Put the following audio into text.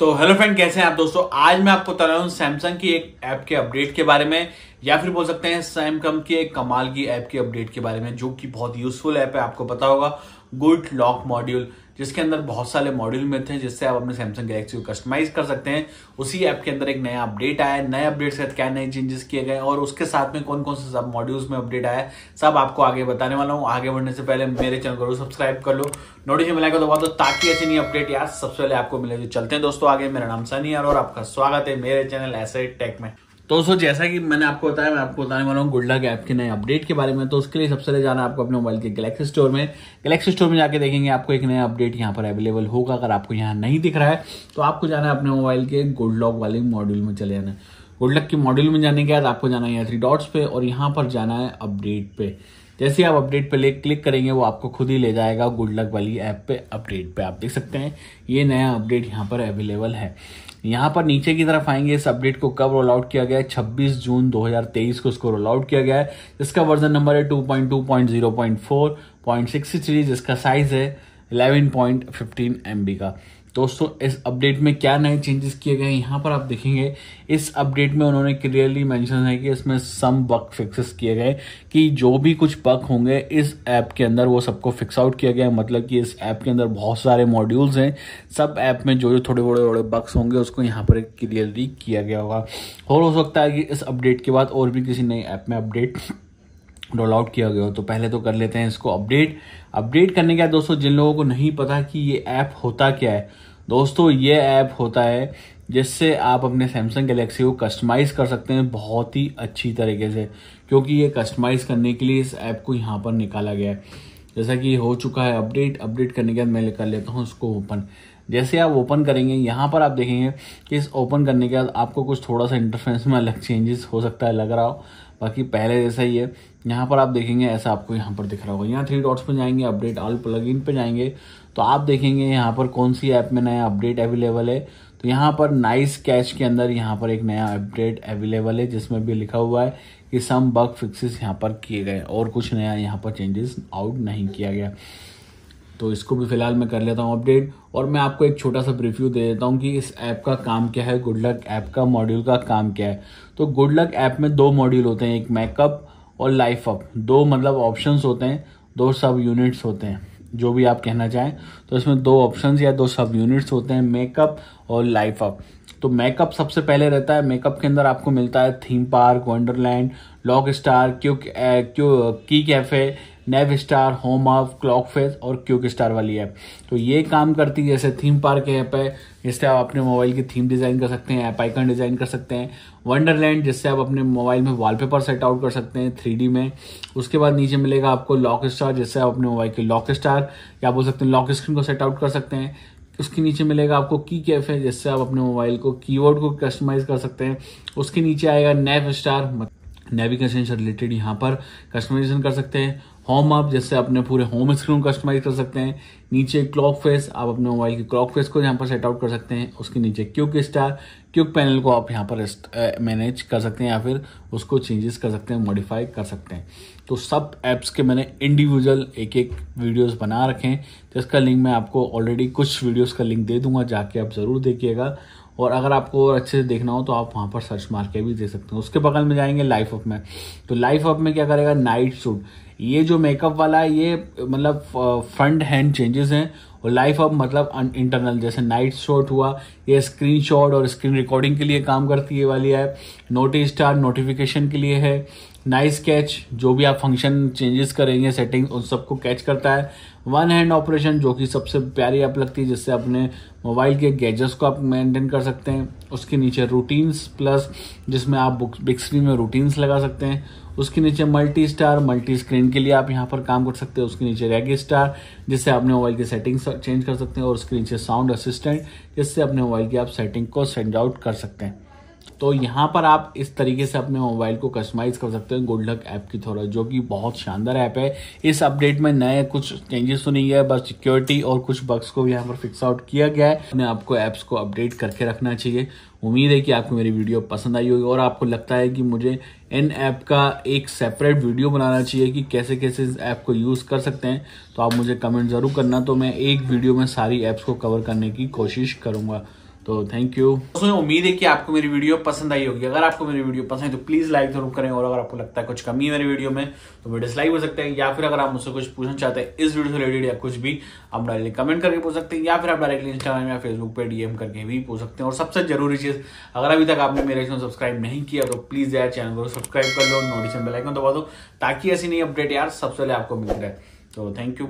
तो hello friend कैसे हैं आप दोस्तों आज मैं आपको बता रहा हूँ सैमसंग की एक ऐप के अपडेट के बारे में या फिर बोल सकते हैं सैमकम के कमाल की ऐप के अपडेट के बारे में जो कि बहुत यूजफुल ऐप है आपको पता होगा गुड लॉक मॉड्यूल जिसके अंदर बहुत सारे मॉड्यूल में थे जिससे आप अपने सैमसंग गैलेक्सी को कस्टमाइज कर सकते हैं उसी ऐप के अंदर एक नया अपडेट आया नए अपडेट के साथ क्या नए चेंजेस किए गए और उसके साथ में कौन कौन से सब मॉड्यूल्स में अपडेट आया सब आपको आगे बताने वाला हूँ आगे बढ़ने से पहले मेरे चैनल को सब्सक्राइब कर लो नोटिफिकेशन मिलाकर दबा दो ताकि ऐसी नई अपडेट यार सबसे पहले आपको मिले तो चलते हैं दोस्तों आगे मेरा नाम सनी और आपका स्वागत है मेरे चैनल ऐसे टेक में तो दोस्तों जैसा कि मैंने आपको बताया मैं आपको बताने वाला हूँ गुड के ऐप के नए अपडेट के बारे में तो उसके लिए सबसे पहले जाना आपको अपने मोबाइल के गैलेक्सी स्टोर में गैलेक्सी स्टोर में जाके देखेंगे आपको एक नया अपडेट यहाँ पर अवेलेबल होगा अगर आपको यहाँ नहीं दिख रहा है तो आपको जाना है अपने मोबाइल के गुड लॉक वाले मॉड्यूल में चले जाना है गुड लक के मॉड्यूल में जाने के बाद आपको जाना है थ्री डॉट्स पे और यहाँ पर जाना है अपडेट पे जैसे आप अपडेट पे ले क्लिक करेंगे वो आपको खुद ही ले जाएगा गुड लक वाली ऐप पे अपडेट पे आप देख सकते हैं ये नया अपडेट यहाँ पर अवेलेबल है यहाँ पर नीचे की तरफ आएंगे इस अपडेट को कब रोल आउट किया गया है 26 जून 2023 को इसको रोल आउट किया गया है इसका वर्जन नंबर है 2.2.0.4.63 जिसका साइज है 11.15 एमबी का दोस्तों इस अपडेट में क्या नए चेंजेस किए गए यहाँ पर आप देखेंगे इस अपडेट में उन्होंने क्लियरली मेंशन है कि इसमें सम बग फिक्सेस किए गए कि जो भी कुछ बग होंगे इस ऐप के अंदर वो सबको फिक्स आउट किया गया मतलब कि इस ऐप के अंदर बहुत सारे मॉड्यूल्स हैं सब ऐप में जो जो थोड़े बड़े बड़े बग्स होंगे उसको यहाँ पर क्लियरली किया गया होगा और हो सकता है कि इस अपडेट के बाद और भी किसी नए ऐप में अपडेट रोल आउट किया गया हो तो पहले तो कर लेते हैं इसको अपडेट अपडेट करने के बाद दोस्तों जिन लोगों को नहीं पता कि ये ऐप होता क्या है दोस्तों ये ऐप होता है जिससे आप अपने सैमसंग गैलेक्सी को कस्टमाइज़ कर सकते हैं बहुत ही अच्छी तरीके से क्योंकि ये कस्टमाइज़ करने के लिए इस ऐप को यहाँ पर निकाला गया है जैसा कि हो चुका है अपडेट अपडेट करने के बाद मैं कर लेता हूँ उसको ओपन जैसे आप ओपन करेंगे यहाँ पर आप देखेंगे कि इस ओपन करने के बाद आपको कुछ थोड़ा सा इंटरफेंस में अलग चेंजेस हो सकता है लग रहा हो बाकी पहले जैसा ही है यहाँ पर आप देखेंगे ऐसा आपको यहाँ पर दिख रहा होगा यहाँ थ्री डॉट्स पर जाएंगे अपडेट ऑल इन पे जाएंगे तो आप देखेंगे यहाँ पर कौन सी ऐप में नया अपडेट अवेलेबल है तो यहाँ पर नाइस कैच के अंदर यहाँ पर एक नया अपडेट अवेलेबल है जिसमें भी लिखा हुआ है कि सम बग फिक्सेस यहाँ पर किए गए और कुछ नया यहाँ पर चेंजेस आउट नहीं किया गया तो इसको भी फिलहाल मैं कर लेता हूँ अपडेट और मैं आपको एक छोटा सा रिव्यू दे देता हूँ कि इस ऐप का काम क्या है गुड लक ऐप का मॉड्यूल का काम क्या है तो गुड लक ऐप में दो मॉड्यूल होते हैं एक मेकअप और लाइफ अप दो मतलब ऑप्शन होते हैं दो सब यूनिट्स होते हैं जो भी आप कहना चाहें तो इसमें दो ऑप्शन या दो सब यूनिट्स होते हैं मेकअप और लाइफ अप तो मेकअप सबसे पहले रहता है मेकअप के अंदर आपको मिलता है Theme Park Wonderland LockStar क्यों क्यू KeysCafe NavStar Home Up ClockFace और क्यूक स्टार वाली ऐप तो ये काम करती है जैसे थीम पार्क ऐप है जिससे आप अपने मोबाइल की थीम डिज़ाइन कर सकते हैं ऐप आइकन डिज़ाइन कर सकते हैं वंडरलैंड जिससे आप अपने मोबाइल में वॉलपेपर सेट आउट कर सकते हैं थ्री में उसके बाद नीचे मिलेगा आपको लॉक स्टार जिससे आप अपने मोबाइल के लॉक स्टार या बोल सकते हैं लॉक स्क्रीन को सेट आउट कर सकते हैं उसके नीचे मिलेगा आपको की कैफे जिससे आप अपने मोबाइल को कीबोर्ड को कस्टमाइज कर सकते हैं उसके नीचे आएगा नेव स्टार नेविगेशन से रिलेटेड यहाँ पर कस्टमाइजेशन कर सकते हैं होम आप जैसे अपने पूरे होम स्क्रीन कस्टमाइज कर सकते हैं नीचे क्लॉक फेस आप अपने मोबाइल की क्लॉक फेस को यहाँ पर सेट आउट कर सकते हैं उसके नीचे क्यूक स्टार क्यूक पैनल को आप यहाँ पर मैनेज कर सकते हैं या फिर उसको चेंजेस कर सकते हैं मॉडिफाई कर सकते हैं तो सब ऐप्स के मैंने इंडिविजुअल एक एक वीडियोज बना रखे हैं जिसका तो लिंक मैं आपको ऑलरेडी कुछ वीडियोज का लिंक दे दूंगा जाके आप ज़रूर देखिएगा और अगर आपको अच्छे से देखना हो तो आप वहाँ पर सर्च मार के भी दे सकते हैं उसके बगल में जाएंगे लाइफ ऑफ में तो लाइफ ऑफ में क्या करेगा नाइट सूट ये जो मेकअप वाला है ये मतलब फ्रंट हैंड चेंजेस हैं और लाइफ अब मतलब इंटरनल जैसे नाइट शॉट हुआ ये स्क्रीन शॉट और स्क्रीन रिकॉर्डिंग के लिए काम करती है वाली ऐप नोटिस स्टार नोटिफिकेशन के लिए है नाइस कैच जो भी आप फंक्शन चेंजेस करेंगे सेटिंग उन सबको कैच करता है वन हैंड ऑपरेशन जो कि सबसे प्यारी ऐप लगती है जिससे अपने मोबाइल के गैजेट्स को आप मेंटेन कर सकते हैं उसके नीचे रूटीन्स प्लस जिसमें आप बुक बिग स्क्रीन में रूटीन्स लगा सकते हैं उसके नीचे मल्टी स्टार मल्टी स्क्रीन के लिए आप यहाँ पर काम कर सकते हैं उसके नीचे रेगी स्टार जिससे आपने मोबाइल की सेटिंग्स चेंज कर सकते हैं और स्क्रीन से साउंड असिस्टेंट इससे अपने मोबाइल की आप सेटिंग को सेंड आउट कर सकते हैं तो यहाँ पर आप इस तरीके से अपने मोबाइल को कस्टमाइज कर सकते हैं गुड लक ऐप की थोड़ा जो कि बहुत शानदार ऐप है इस अपडेट में नए कुछ चेंजेस तो नहीं है बस सिक्योरिटी और कुछ बग्स को भी यहाँ पर फिक्स आउट किया गया है अपने आपको ऐप्स को अपडेट करके रखना चाहिए उम्मीद है कि आपको मेरी वीडियो पसंद आई होगी और आपको लगता है कि मुझे इन ऐप का एक सेपरेट वीडियो बनाना चाहिए कि कैसे कैसे इस ऐप को यूज़ कर सकते हैं तो आप मुझे कमेंट ज़रूर करना तो मैं एक वीडियो में सारी ऐप्स को कवर करने की कोशिश करूँगा तो थैंक यू दोस्तों उम्मीद है कि आपको मेरी वीडियो पसंद आई होगी अगर आपको मेरी वीडियो पसंद है तो प्लीज़ लाइक जरूर करें और अगर आपको लगता है कुछ कमी है मेरी वीडियो में तो मैं डिसलाइक हो सकते हैं या फिर अगर आप मुझसे कुछ पूछना चाहते हैं इस वीडियो से रिलेटेड या कुछ भी आप डायरेक्टली कमेंट करके पूछ सकते हैं या फिर आप डायरेक्टली इंस्टाग्राम या फेसबुक पर डीएम करके भी पूछ सकते हैं और सबसे जरूरी चीज़ अगर अभी तक आपने मेरे चैनल सब्सक्राइब नहीं किया तो प्लीज़ यार चैनल को सब्सक्राइब कर लो नोटिफिकेशन बेलाइकन दबा दो ताकि ऐसी नई अपडेट यार सबसे पहले आपको मिल रहा है तो थैंक यू